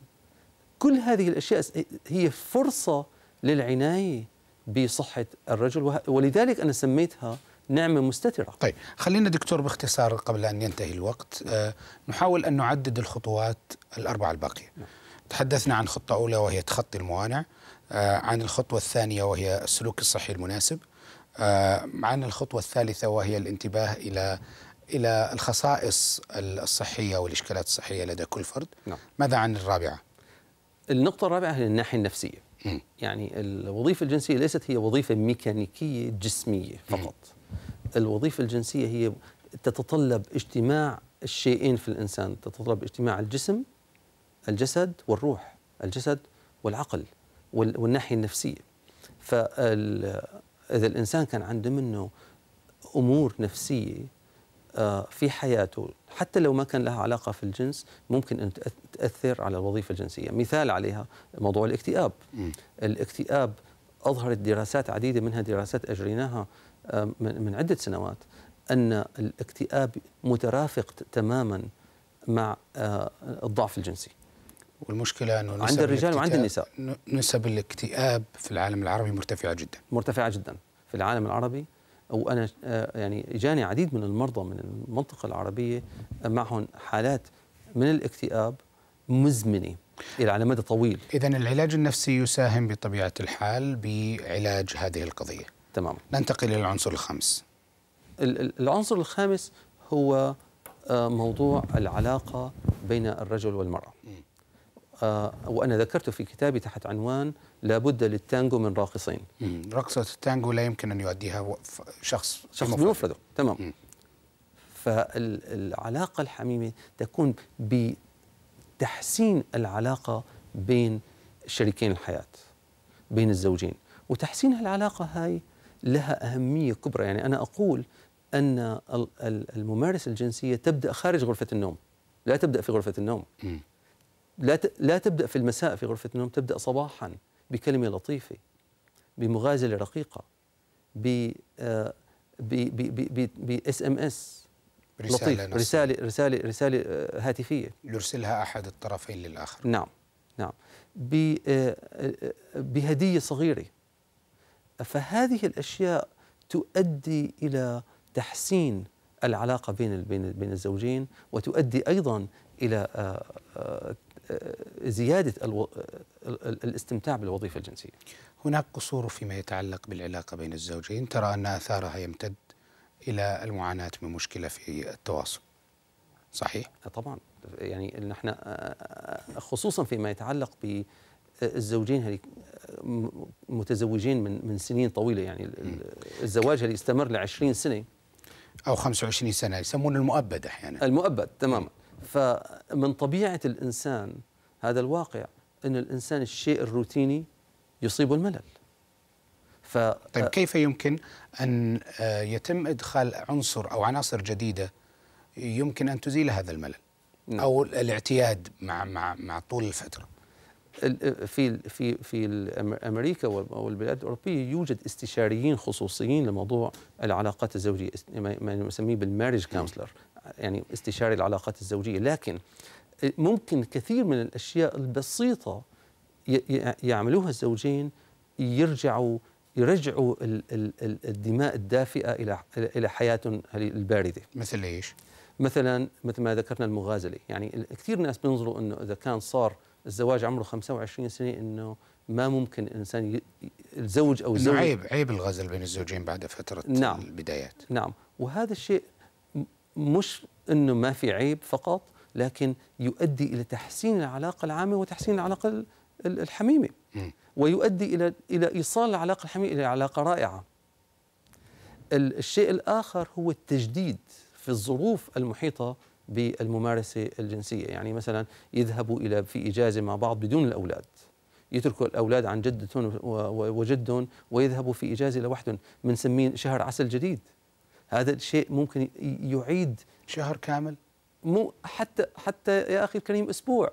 Speaker 2: كل هذه الأشياء هي فرصة للعناية بصحة الرجل
Speaker 1: ولذلك أنا سميتها نعمة مستترة طيب خلينا دكتور باختصار قبل أن ينتهي الوقت آه، نحاول أن نعدد الخطوات الأربعة الباقية نعم. تحدثنا عن خطة أولى وهي تخطي الموانع آه، عن الخطوة الثانية وهي السلوك الصحي المناسب آه، عن الخطوة الثالثة وهي الانتباه إلى إلى الخصائص الصحية والإشكالات الصحية لدى كل فرد نعم. ماذا عن الرابعة؟ النقطة
Speaker 2: الرابعة هي الناحية النفسية م. يعني الوظيفة الجنسية ليست هي وظيفة ميكانيكية جسمية فقط م. الوظيفة الجنسية هي تتطلب اجتماع الشيئين في الإنسان تتطلب اجتماع الجسم الجسد والروح الجسد والعقل والناحية النفسية فإذا الإنسان كان عنده منه أمور نفسية آه، في حياته حتى لو ما كان لها علاقة في الجنس ممكن أن تأثر على الوظيفة الجنسية مثال عليها موضوع الاكتئاب الاكتئاب أظهرت دراسات عديدة منها دراسات أجريناها آه، من عدة سنوات أن الاكتئاب مترافق تماما مع آه، الضعف الجنسي
Speaker 1: والمشكلة أنه نسب عند الرجال وعند النساء
Speaker 2: نسب الاكتئاب في العالم العربي مرتفعة جدا مرتفعة جدا في العالم العربي وأنا آه، يعني جاني عديد من المرضى من المنطقة العربية
Speaker 1: معهم حالات من الاكتئاب مزمنة إلى على مدى طويل إذا العلاج النفسي يساهم بطبيعة الحال بعلاج هذه القضية تمام ننتقل إلى العنصر الخامس العنصر الخامس هو آه،
Speaker 2: موضوع العلاقة بين الرجل والمرأة آه، وأنا ذكرته في كتابي تحت عنوان لابد للتانجو من راقصين
Speaker 1: رقصة التانجو لا يمكن أن يؤديها شخص شخص بمفرده تمام فالعلاقة
Speaker 2: الحميمة تكون بتحسين العلاقة بين شريكين الحياة بين الزوجين وتحسين هالعلاقة هاي لها أهمية كبرى يعني أنا أقول أن الممارسة الجنسية تبدأ خارج غرفة النوم لا تبدأ في غرفة النوم لا لا تبدأ في المساء في غرفة النوم تبدأ صباحا بكلمة لطيفة بمغازلة رقيقة ب باس ام اس رسالة لطيف رسالة رسالة رسالة آه، هاتفية
Speaker 1: يرسلها أحد الطرفين للآخر
Speaker 2: نعم نعم آه، آه، بهدية صغيرة فهذه الأشياء تؤدي إلى تحسين العلاقة بين بين الزوجين وتؤدي أيضا إلى آه، آه، زيادة آه،
Speaker 1: الاستمتاع بالوظيفة الجنسية هناك قصور فيما يتعلق بالعلاقة بين الزوجين ترى أن آثارها يمتد إلى المعاناة من مشكلة في التواصل صحيح؟ طبعا يعني نحن خصوصا فيما يتعلق ب
Speaker 2: الزوجين هذيك متزوجين من من سنين طويله يعني الزواج اللي استمر ل 20 سنه او 25 سنه يسمونه المؤبد احيانا يعني. المؤبد تماما إيه. فمن طبيعه الانسان هذا الواقع ان الانسان
Speaker 1: الشيء الروتيني يصيب الملل ف طيب كيف يمكن ان آه، يتم ادخال عنصر او عناصر جديده يمكن ان تزيل هذا الملل نعم. او الاعتياد مع مع مع طول الفتره
Speaker 2: في في في امريكا والبلاد الاوروبيه يوجد استشاريين خصوصيين لموضوع العلاقات الزوجيه ما نسميه بالمارج نعم. كونسلر يعني استشاري العلاقات الزوجيه لكن ممكن كثير من الاشياء البسيطه يعملوها الزوجين يرجعوا يرجعوا الدماء الدافئه الى الى حياتهم البارده مثل ايش مثلا مثل ما ذكرنا المغازله يعني كثير ناس بينظروا انه اذا كان صار الزواج عمره 25 سنه انه ما ممكن الانسان الزوج او الزوج عيب
Speaker 1: عيب الغزل بين الزوجين بعد فتره نعم البدايات
Speaker 2: نعم وهذا الشيء مش انه ما في عيب فقط لكن يؤدي الى تحسين العلاقه العامه وتحسين العلاقه الحميمه ويؤدي الى الى ايصال العلاقه الحميمه الى علاقه رائعه الشيء الاخر هو التجديد في الظروف المحيطه بالممارسة الجنسية يعني مثلا يذهبوا إلى في إجازة مع بعض بدون الأولاد يتركوا الأولاد عن جدتهم وجدهم ويذهبوا في إجازة لوحدهم بنسميه شهر عسل جديد هذا الشيء ممكن يعيد شهر كامل مو حتى حتى يا أخي الكريم أسبوع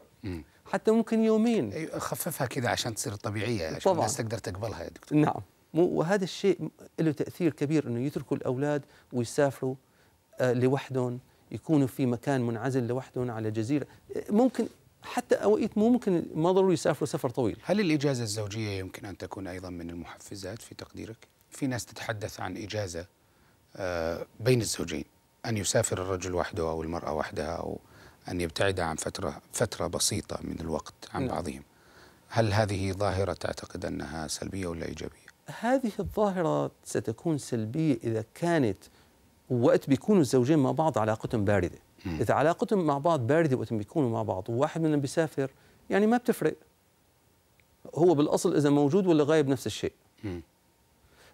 Speaker 2: حتى ممكن يومين خففها
Speaker 1: كذا عشان تصير طبيعية عشان طبعا. الناس تقدر تقبلها يا دكتور
Speaker 2: نعم مو وهذا الشيء له تأثير كبير أنه يتركوا الأولاد ويسافروا آه لوحدهم يكونوا في مكان
Speaker 1: منعزل لوحدهم على جزيرة ممكن حتى أوقات مو ممكن ما ضروري يسافروا سفر طويل هل الإجازة الزوجية يمكن أن تكون أيضا من المحفزات في تقديرك؟ في ناس تتحدث عن إجازة آه، بين الزوجين أن يسافر الرجل وحده أو المرأة وحدها أو أن يبتعد عن فترة فترة بسيطة من الوقت عن نعم. بعضهم هل هذه ظاهرة تعتقد أنها سلبية ولا إيجابية؟
Speaker 2: هذه الظاهرة ستكون سلبية إذا كانت وقت بيكونوا الزوجين مع بعض علاقتهم بارده اذا علاقتهم مع بعض بارده وقت بيكونوا مع بعض وواحد منهم بيسافر يعني ما بتفرق هو بالاصل اذا موجود ولا غايب نفس الشيء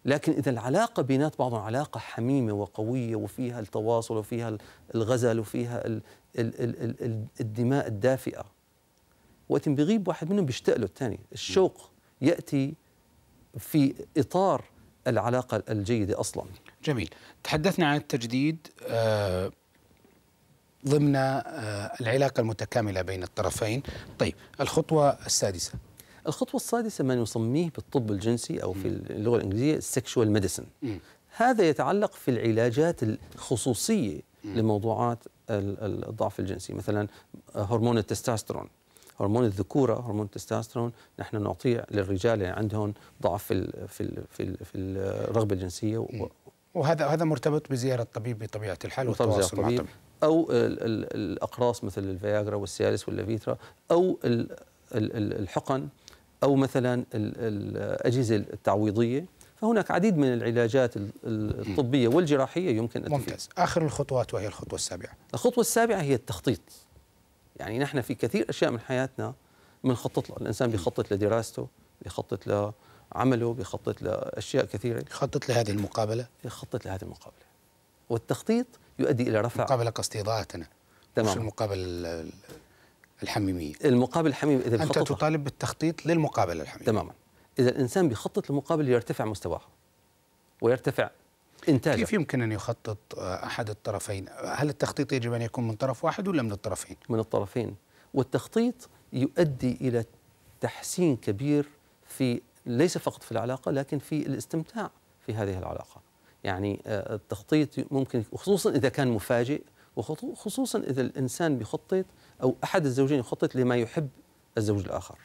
Speaker 2: لكن اذا العلاقه بينات بعضهم علاقه حميمه وقويه وفيها التواصل وفيها الغزل وفيها الـ الـ ال ال ال الدماء الدافئه وقت بيغيب واحد منهم بيشتاق له الثاني الشوق ياتي في اطار العلاقه الجيده
Speaker 1: اصلا جميل تحدثنا عن التجديد آه، ضمن آه، العلاقة المتكاملة بين الطرفين طيب الخطوة السادسة
Speaker 2: الخطوة السادسة ما نسميه بالطب الجنسي أو في اللغة الإنجليزية السكشوال ميديسن هذا يتعلق في العلاجات الخصوصية لموضوعات الضعف الجنسي مثلا هرمون التستاسترون هرمون الذكوره هرمون التستوستيرون نحن نعطيه للرجال اللي يعني عندهم ضعف في في في, في الرغبه الجنسيه
Speaker 1: وهذا هذا مرتبط بزياره الطبيب بطبيعه الحال والتواصل مع الطبيب
Speaker 2: او الاقراص مثل الفياجرا والسيالس واللافيترا او الحقن او مثلا الاجهزه التعويضيه فهناك عديد من العلاجات الطبيه والجراحيه يمكن أن ممتاز
Speaker 1: اخر الخطوات وهي الخطوه السابعه
Speaker 2: الخطوه السابعه هي التخطيط يعني نحن في كثير اشياء من حياتنا بنخطط لها الانسان بيخطط لدراسته بيخطط عمله بيخطط لاشياء كثيره
Speaker 1: يخطط لهذه المقابله
Speaker 2: يخطط لهذه المقابله والتخطيط يؤدي الى رفع مقابله قصدي اضاءتنا تمام مش المقابله الحميميه المقابله الحميميه اذا انت تطالب
Speaker 1: بالتخطيط
Speaker 2: للمقابله الحميميه تماما اذا الانسان بيخطط للمقابله يرتفع مستواه ويرتفع
Speaker 1: انتاجه كيف يمكن ان يخطط احد الطرفين؟ هل التخطيط يجب ان يكون من طرف واحد ولا من الطرفين؟ من الطرفين والتخطيط يؤدي الى تحسين
Speaker 2: كبير في ليس فقط في العلاقة لكن في الاستمتاع في هذه العلاقة يعني آه، التخطيط ممكن وخصوصا إذا كان مفاجئ وخصوصا إذا الإنسان بيخطط أو أحد الزوجين يخطط لما يحب الزوج الآخر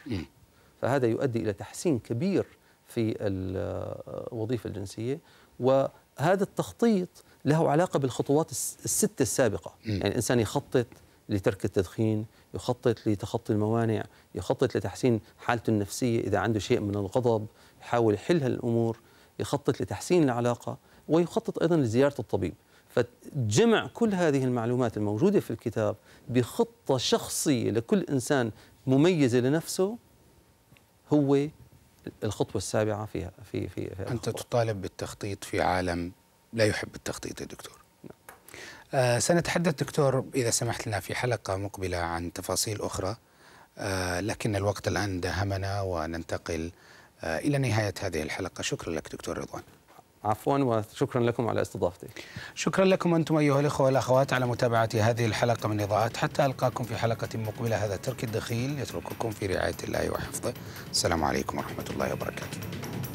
Speaker 2: فهذا يؤدي إلى تحسين كبير في الوظيفة آه، الجنسية وهذا التخطيط له علاقة بالخطوات الستة السابقة يعني الإنسان يخطط لترك التدخين يخطط لتخطي الموانع يخطط لتحسين حالته النفسية إذا عنده شيء من الغضب يحاول يحل هالأمور يخطط لتحسين العلاقة ويخطط أيضا لزيارة الطبيب فجمع كل هذه المعلومات الموجودة في الكتاب بخطة شخصية لكل إنسان مميزة لنفسه
Speaker 1: هو الخطوة السابعة فيها في في, في أنت تطالب بالتخطيط في عالم لا يحب التخطيط يا دكتور آه، سنتحدث دكتور إذا سمحت لنا في حلقة مقبلة عن تفاصيل أخرى آه، لكن الوقت الآن داهمنا وننتقل آه، إلى نهاية هذه الحلقة شكرا لك دكتور رضوان عفوا وشكرا لكم على استضافتي شكرا لكم أنتم أيها الأخوة والأخوات على متابعة هذه الحلقة من إضاءات حتى ألقاكم في حلقة مقبلة هذا ترك الدخيل يترككم في رعاية الله وحفظه السلام عليكم ورحمة الله وبركاته